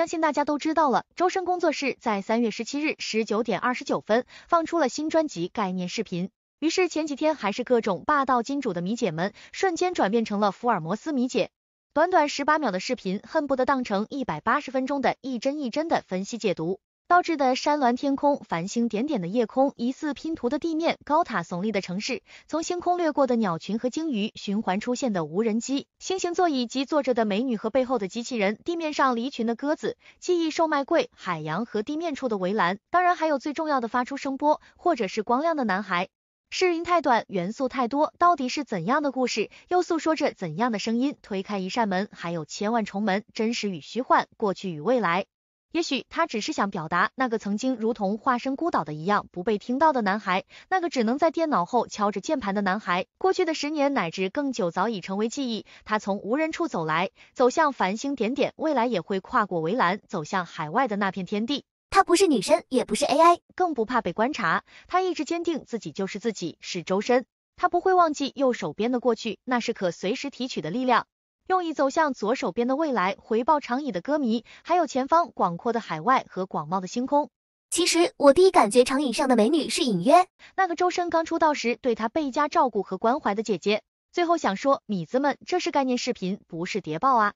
相信大家都知道了，周深工作室在三月十七日十九点二十九分放出了新专辑概念视频。于是前几天还是各种霸道金主的迷姐们，瞬间转变成了福尔摩斯迷姐。短短十八秒的视频，恨不得当成一百八十分钟的一帧一帧的分析解读。倒置的山峦，天空繁星点点的夜空，疑似拼图的地面，高塔耸立的城市，从星空掠过的鸟群和鲸鱼，循环出现的无人机，星形座椅及坐着的美女和背后的机器人，地面上离群的鸽子，记忆售卖柜，海洋和地面处的围栏，当然还有最重要的发出声波或者是光亮的男孩。视频太短，元素太多，到底是怎样的故事，又诉说着怎样的声音？推开一扇门，还有千万重门，真实与虚幻，过去与未来。也许他只是想表达那个曾经如同化身孤岛的一样不被听到的男孩，那个只能在电脑后敲着键盘的男孩。过去的十年乃至更久早已成为记忆。他从无人处走来，走向繁星点点，未来也会跨过围栏，走向海外的那片天地。他不是女生，也不是 AI，更不怕被观察。他一直坚定自己就是自己，是周深。他不会忘记右手边的过去，那是可随时提取的力量。用以走向左手边的未来，回报长椅的歌迷，还有前方广阔的海外和广袤的星空。其实我第一感觉，长椅上的美女是隐约那个周深刚出道时对她倍加照顾和关怀的姐姐。最后想说，米子们，这是概念视频，不是谍报啊。